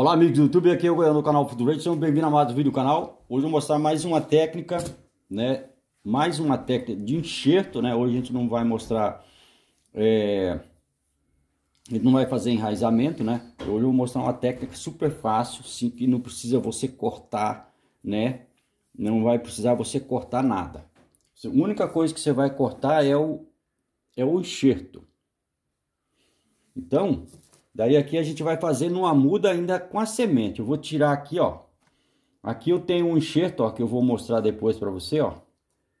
Olá amigos do YouTube, aqui é o Goiano do canal Futurate, sejam bem-vindos a mais um vídeo do canal. Hoje eu vou mostrar mais uma técnica, né, mais uma técnica de enxerto, né, hoje a gente não vai mostrar, é... a gente não vai fazer enraizamento, né, hoje eu vou mostrar uma técnica super fácil, sim, que não precisa você cortar, né, não vai precisar você cortar nada. A única coisa que você vai cortar é o, é o enxerto. Então, Daí aqui a gente vai fazer numa muda ainda com a semente. Eu vou tirar aqui, ó. Aqui eu tenho um enxerto, ó, que eu vou mostrar depois para você, ó.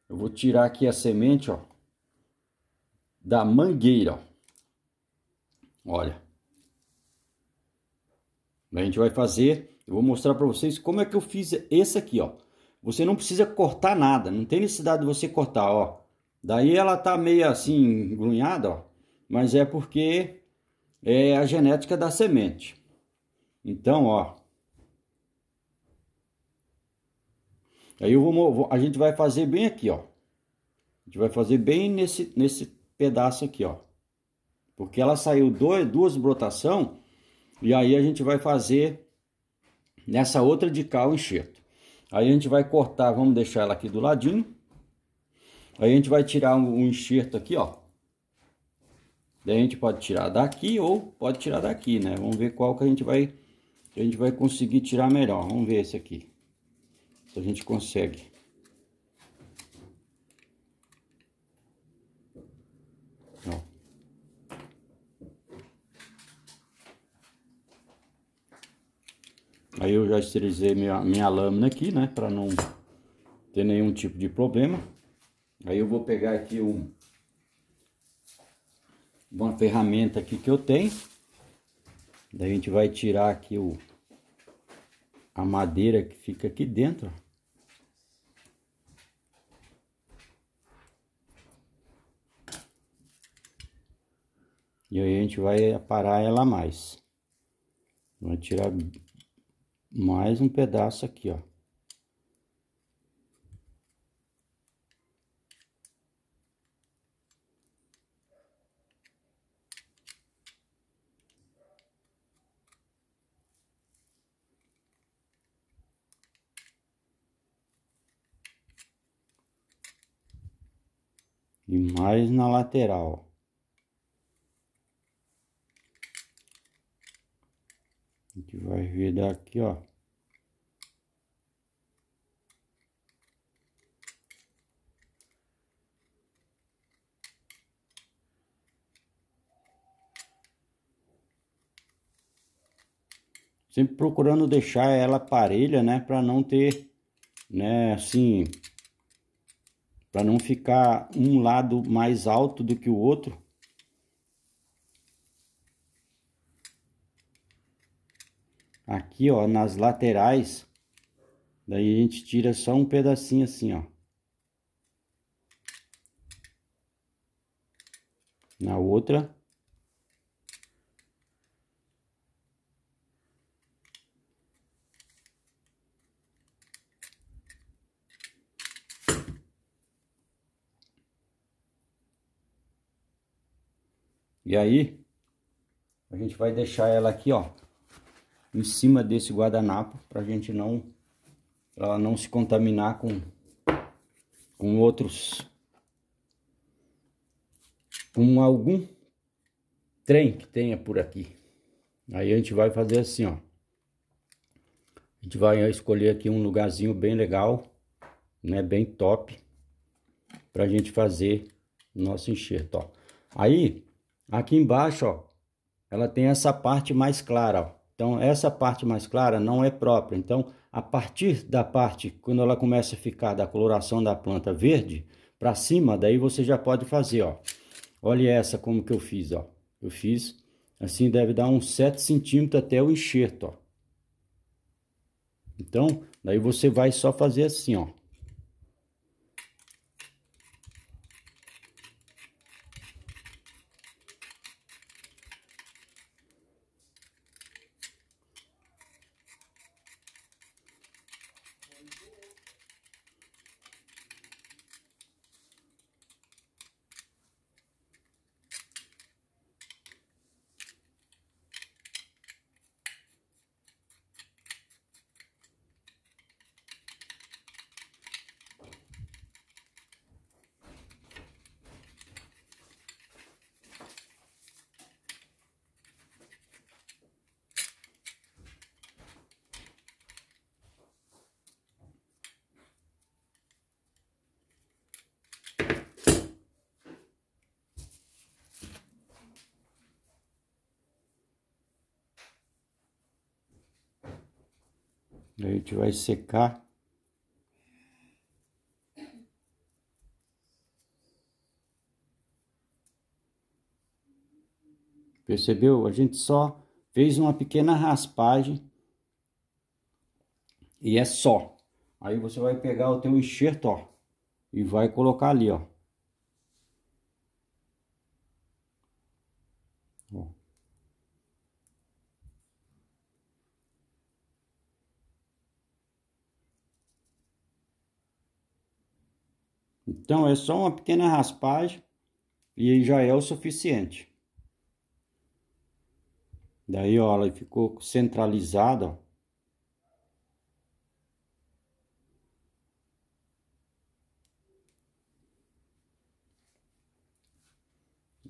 Eu vou tirar aqui a semente, ó, da mangueira, ó. Olha. A gente vai fazer, eu vou mostrar para vocês como é que eu fiz esse aqui, ó. Você não precisa cortar nada, não tem necessidade de você cortar, ó. Daí ela tá meio assim, grunhada, ó. Mas é porque é a genética da semente. Então, ó. Aí eu vou, a gente vai fazer bem aqui, ó. A gente vai fazer bem nesse, nesse pedaço aqui, ó. Porque ela saiu dois, duas brotação e aí a gente vai fazer nessa outra de cá o enxerto. Aí a gente vai cortar, vamos deixar ela aqui do ladinho. Aí a gente vai tirar um enxerto aqui, ó. Daí a gente pode tirar daqui ou pode tirar daqui, né? Vamos ver qual que a gente vai a gente vai conseguir tirar melhor. Vamos ver esse aqui. Se a gente consegue. Ó. Aí eu já esterilizei minha, minha lâmina aqui, né? Pra não ter nenhum tipo de problema. Aí eu vou pegar aqui um uma ferramenta aqui que eu tenho. Daí a gente vai tirar aqui o, a madeira que fica aqui dentro. E aí a gente vai aparar ela mais. Vai tirar mais um pedaço aqui, ó. e mais na lateral. A gente vai ver daqui, ó. Sempre procurando deixar ela parelha, né? Para não ter, né, assim, para não ficar um lado mais alto do que o outro. Aqui, ó, nas laterais, daí a gente tira só um pedacinho assim, ó. Na outra, E aí, a gente vai deixar ela aqui, ó, em cima desse guardanapo, pra gente não, pra ela não se contaminar com, com outros, com algum trem que tenha por aqui. Aí a gente vai fazer assim, ó. A gente vai escolher aqui um lugarzinho bem legal, né, bem top, pra gente fazer nosso enxerto, ó. Aí, Aqui embaixo, ó, ela tem essa parte mais clara, ó. Então, essa parte mais clara não é própria. Então, a partir da parte, quando ela começa a ficar da coloração da planta verde, para cima, daí você já pode fazer, ó. Olha essa como que eu fiz, ó. Eu fiz, assim deve dar uns 7 centímetros até o enxerto, ó. Então, daí você vai só fazer assim, ó. A gente vai secar. Percebeu? A gente só fez uma pequena raspagem e é só. Aí você vai pegar o teu enxerto, ó, e vai colocar ali, ó. Então é só uma pequena raspagem e já é o suficiente. Daí, ó, ela ficou centralizada, ó.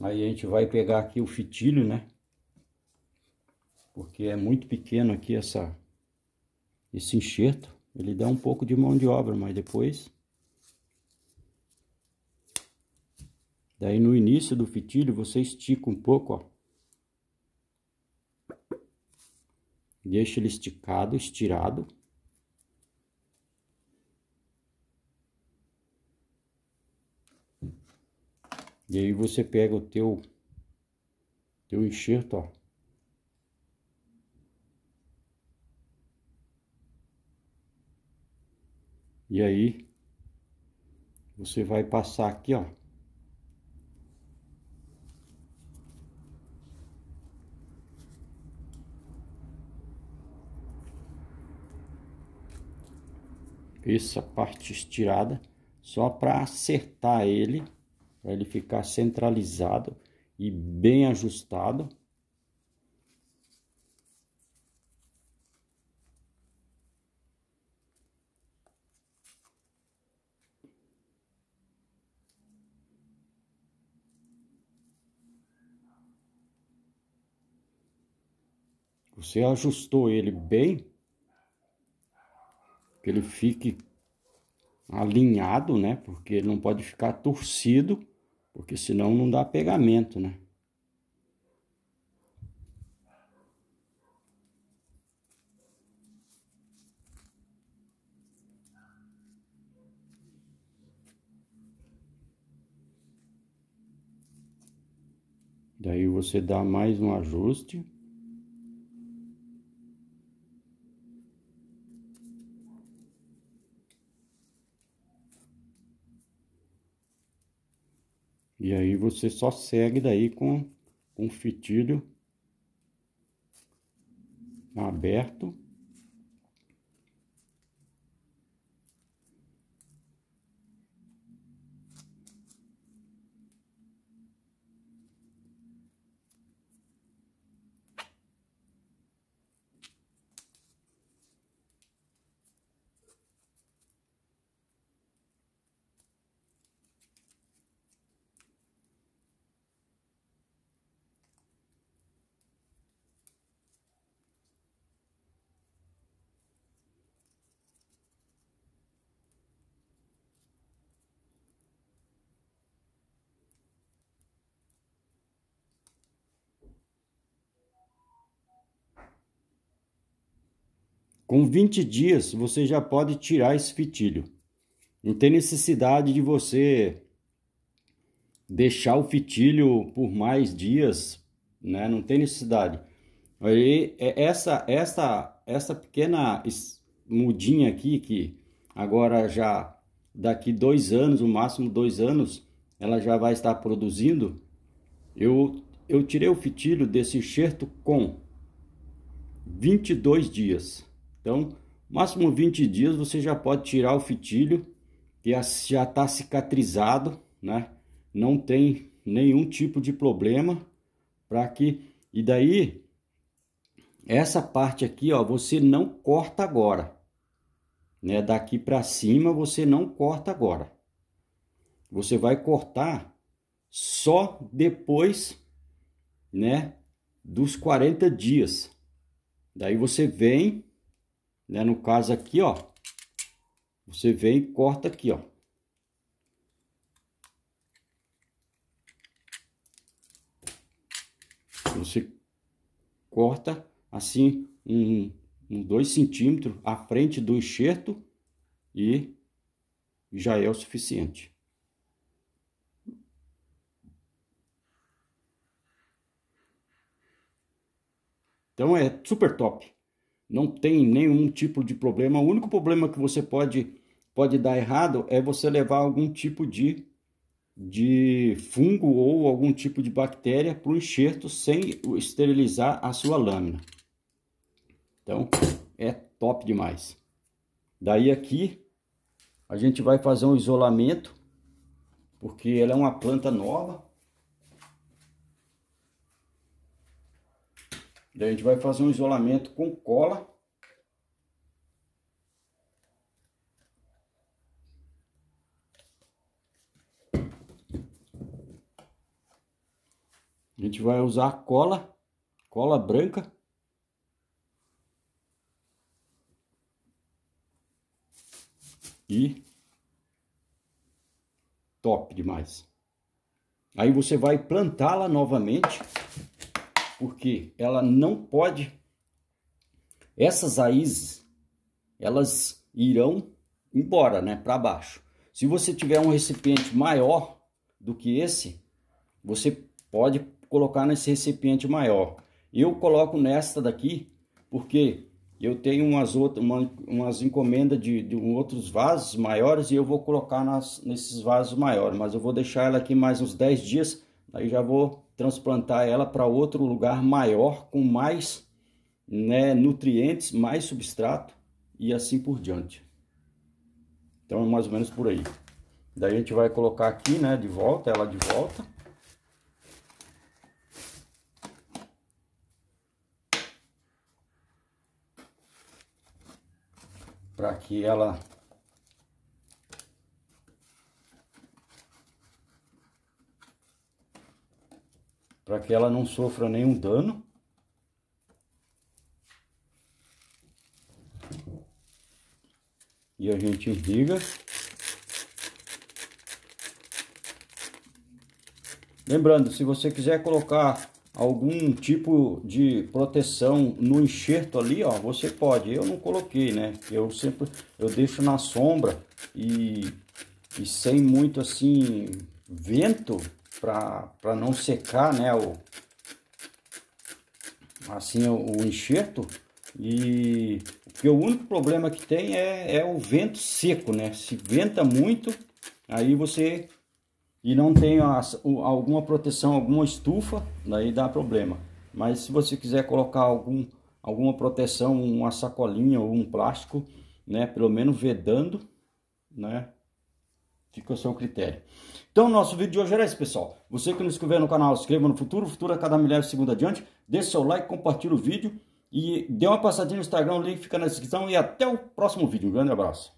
Aí a gente vai pegar aqui o fitilho, né? Porque é muito pequeno aqui essa, esse enxerto. Ele dá um pouco de mão de obra, mas depois Daí no início do fitilho você estica um pouco, ó. Deixa ele esticado, estirado. E aí você pega o teu, teu enxerto, ó. E aí, você vai passar aqui, ó. essa parte estirada, só para acertar ele, para ele ficar centralizado e bem ajustado. Você ajustou ele bem, que ele fique alinhado, né? Porque ele não pode ficar torcido, porque senão não dá pegamento, né? Daí você dá mais um ajuste. E aí você só segue daí com um fitilho aberto. Com 20 dias você já pode tirar esse fitilho. Não tem necessidade de você deixar o fitilho por mais dias, né? Não tem necessidade. Aí é, é essa essa essa pequena mudinha aqui que agora já daqui dois anos, o máximo dois anos, ela já vai estar produzindo. Eu eu tirei o fitilho desse enxerto com 22 dias. Então, máximo 20 dias você já pode tirar o fitilho, que já está cicatrizado, né? Não tem nenhum tipo de problema para que e daí essa parte aqui, ó, você não corta agora, né? Daqui para cima você não corta agora. Você vai cortar só depois, né, dos 40 dias. Daí você vem né? No caso aqui, ó, você vem e corta aqui, ó. Você corta assim um, um dois centímetros à frente do enxerto e já é o suficiente. Então é super top não tem nenhum tipo de problema. O único problema que você pode, pode dar errado é você levar algum tipo de, de fungo ou algum tipo de bactéria para o enxerto sem esterilizar a sua lâmina. Então, é top demais. Daí aqui, a gente vai fazer um isolamento, porque ela é uma planta nova. Daí a gente vai fazer um isolamento com cola. A gente vai usar cola, cola branca. E top demais. Aí você vai plantá-la novamente porque ela não pode. Essas raízes, elas irão embora, né, para baixo. Se você tiver um recipiente maior do que esse, você pode colocar nesse recipiente maior. Eu coloco nesta daqui, porque eu tenho umas, outras, uma, umas encomendas de, de outros vasos maiores e eu vou colocar nas, nesses vasos maiores. Mas eu vou deixar ela aqui mais uns 10 dias, aí já vou transplantar ela para outro lugar maior, com mais né, nutrientes, mais substrato e assim por diante. Então é mais ou menos por aí. Daí a gente vai colocar aqui, né, de volta, ela de volta. Para que ela para que ela não sofra nenhum dano. E a gente irriga. Lembrando, se você quiser colocar algum tipo de proteção no enxerto ali, ó, você pode. Eu não coloquei, né? Eu sempre eu deixo na sombra e, e sem muito assim vento, para não secar, né, o, assim, o, o enxerto. E porque o único problema que tem é, é o vento seco, né? Se venta muito, aí você e não tem a, alguma proteção, alguma estufa, daí dá problema. Mas se você quiser colocar algum, alguma proteção, uma sacolinha ou um plástico, né, pelo menos vedando, né, Fica o seu critério. Então, nosso vídeo de hoje era esse, pessoal. Você que não se inscreveu no canal, se inscreva no futuro. O futuro a cada milhares de segundo adiante. Dê seu like, compartilhe o vídeo. E dê uma passadinha no Instagram, o link fica na descrição. E até o próximo vídeo. Um grande abraço.